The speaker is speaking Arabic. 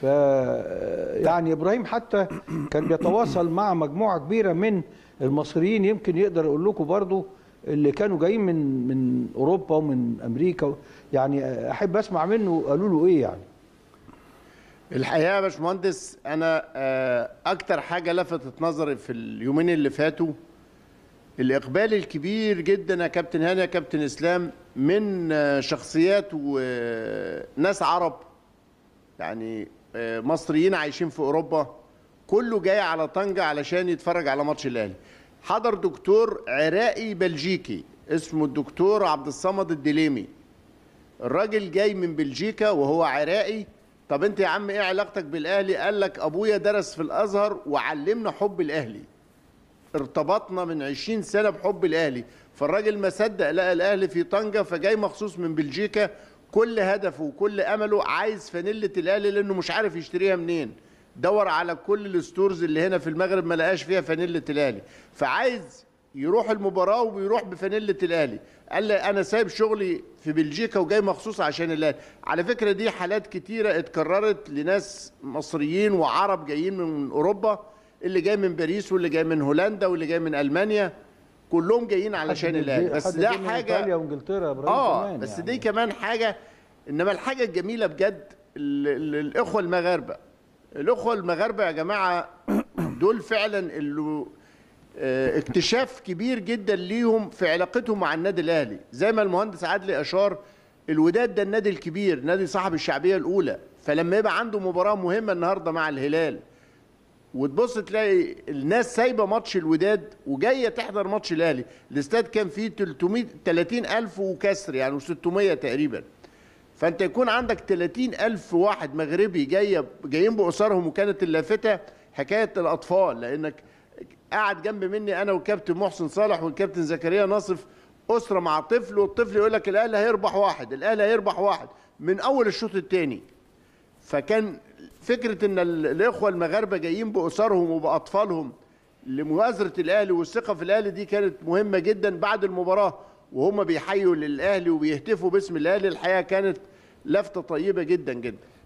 ف يعني ابراهيم حتى كان بيتواصل مع مجموعه كبيره من المصريين يمكن يقدر اقول لكم برضو اللي كانوا جايين من من اوروبا ومن امريكا يعني احب اسمع منه قالوا له ايه يعني الحقيقه يا باشمهندس انا آه، اكتر حاجه لفتت نظري في اليومين اللي فاتوا الاقبال الكبير جدا يا كابتن هاني يا كابتن اسلام من آه، شخصيات وناس آه، عرب يعني آه، مصريين عايشين في اوروبا كله جاي على طنجه علشان يتفرج على ماتش الاهلي حضر دكتور عراقي بلجيكي اسمه الدكتور عبد الصمد الدليمي الراجل جاي من بلجيكا وهو عراقي طب انت يا عم ايه علاقتك بالاهلي قال لك ابويا درس في الازهر وعلمنا حب الاهلي ارتبطنا من 20 سنه بحب الاهلي فالراجل ما صدق لقى الاهلي في طنجه فجاي مخصوص من بلجيكا كل هدفه وكل امله عايز فانيله الاهلي لانه مش عارف يشتريها منين دور على كل الستورز اللي هنا في المغرب ما لقاش فيها فانيله الاهلي فعايز يروح المباراه وبيروح بفانيله الاهلي قال لي انا سايب شغلي في بلجيكا وجاي مخصوص عشان الاهلي على فكره دي حالات كتيره اتكررت لناس مصريين وعرب جايين من اوروبا اللي جاي من باريس واللي جاي من هولندا واللي جاي من المانيا كلهم جايين علشان الاهلي بس ده حاجه ايطاليا وانجلترا يا ابراهيم اه بس يعني. دي كمان حاجه انما الحاجه الجميله بجد الاخوه المغاربه الاخوه المغاربه يا جماعه دول فعلا اللي آه، اكتشاف كبير جدا ليهم في علاقتهم مع النادي الاهلي زي ما المهندس عدلي اشار الوداد ده النادي الكبير نادي صاحب الشعبيه الاولى فلما يبقى عنده مباراه مهمه النهارده مع الهلال وتبص تلاقي الناس سايبه ماتش الوداد وجايه تحضر ماتش الاهلي الاستاد كان فيه 300 30000 وكسر يعني و600 تقريبا فانت يكون عندك 30000 واحد مغربي جايه جايين باسرهم وكانت اللافته حكايه الاطفال لانك قاعد جنب مني انا والكابتن محسن صالح والكابتن زكريا ناصف اسره مع طفل والطفل يقول لك الاهلي هيربح واحد الاهلي هيربح واحد من اول الشوط الثاني فكان فكره ان الاخوه المغاربه جايين باسرهم وباطفالهم لمؤازره الاهلي والثقه في الاهلي دي كانت مهمه جدا بعد المباراه وهم بيحيوا للاهلي وبيهتفوا باسم الاهلي الحقيقه كانت لفته طيبه جدا جدا